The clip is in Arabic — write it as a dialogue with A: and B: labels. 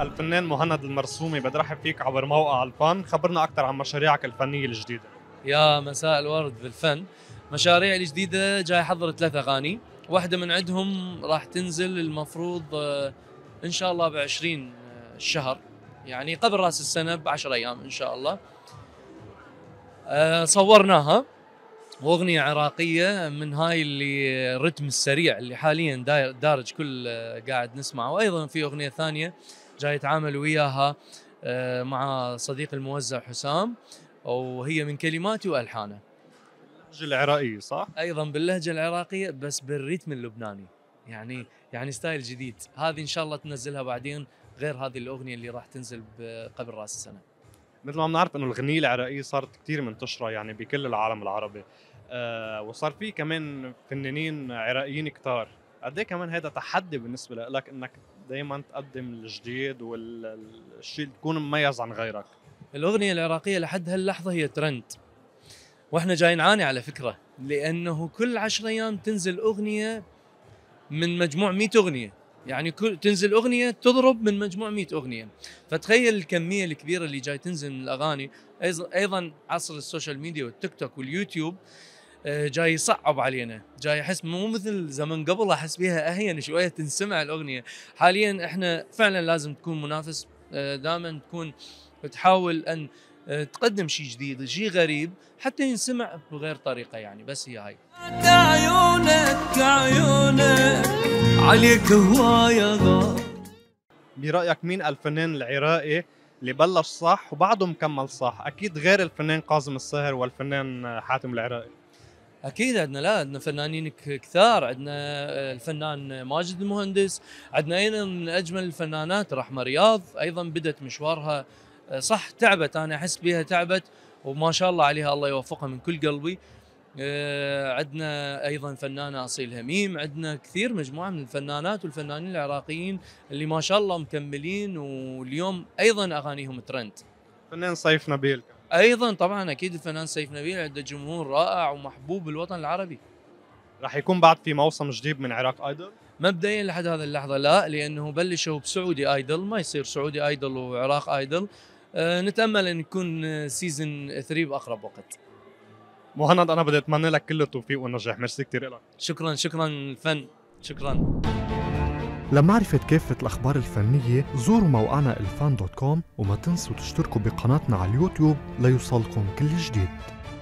A: الفنان مهند المرسومي بدي رحب فيك عبر موقع الفن خبرنا أكثر عن مشاريعك الفنية الجديدة
B: يا مساء الورد بالفن مشاريعي الجديدة جاي حضر ثلاث أغاني واحدة من عندهم راح تنزل المفروض آه، إن شاء الله بعشرين الشهر آه، يعني قبل راس السنة بعشر أيام إن شاء الله آه، صورناها واغنيه عراقيه من هاي اللي الرتم السريع اللي حاليا دارج كل آه، قاعد نسمعه وايضا في اغنيه ثانيه جاي يتعامل وياها آه، مع صديق الموزع حسام وهي من كلماتي والحانه باللهجه العراقيه صح ايضا باللهجه العراقيه بس بالريتم اللبناني يعني يعني ستايل جديد هذه ان شاء الله تنزلها بعدين غير هذه الاغنيه اللي راح تنزل قبل راس السنه
A: مثل ما بنعرف انه الغنية العراقية صارت كثير منتشرة يعني بكل العالم العربي آه وصار في كمان فنانين عراقيين كتار قد إيه كمان هذا تحدي بالنسبة لك انك دائما تقدم الجديد
B: والشيء اللي تكون مميز عن غيرك الأغنية العراقية لحد هاللحظة هي ترند واحنا جاي نعاني على فكرة لأنه كل عشر أيام تنزل أغنية من مجموع 100 أغنية يعني كل تنزل اغنيه تضرب من مجموع 100 اغنيه فتخيل الكميه الكبيره اللي جاي تنزل من الاغاني ايضا عصر السوشيال ميديا والتيك توك واليوتيوب آه، جاي يصعب علينا جاي احس مو مثل زمن قبل احس بيها اهين شويه تنسمع الاغنيه حاليا احنا فعلا لازم تكون منافس آه، دائما تكون تحاول ان آه، تقدم شيء جديد شيء غريب حتى ينسمع بغير طريقه يعني بس هي هاي عليك هواية برأيك مين
A: الفنان العراقي اللي بلش صح وبعده مكمل صح أكيد غير الفنان كاظم
B: الساهر والفنان حاتم العراقي اكيد عندنا لا عندنا فنانين كثار عندنا آه، الفنان ماجد المهندس عندنا ايضا من اجمل الفنانات رحمه رياض ايضا بدت مشوارها آه، صح تعبت انا احس بها تعبت وما شاء الله عليها الله يوفقها من كل قلبي آه، عندنا ايضا فنانه اصيل هميم عندنا كثير مجموعه من الفنانات والفنانين العراقيين اللي ما شاء الله مكملين واليوم ايضا اغانيهم ترند فنان
A: صيف نبيل
B: ايضا طبعا اكيد الفنان سيف نبيل عنده جمهور رائع ومحبوب بالوطن العربي راح يكون بعد في موسم جديد من عراق ايدل مبدئيا لحد هذه اللحظه لا لانه بلشوا بسعودي ايدل ما يصير سعودي ايدل وعراق ايدل أه نتامل ان يكون سيزون آه، 3 باقرب وقت
A: مهند انا بدي اتمنى لك كل التوفيق والنجاح ميرسي كثير لك شكرا شكرا
B: الفن شكرا
A: لمعرفة كافة الأخبار الفنية زوروا
B: موقعنا الفان دوت كوم وما تنسوا تشتركوا بقناتنا على اليوتيوب ليوصلكم كل جديد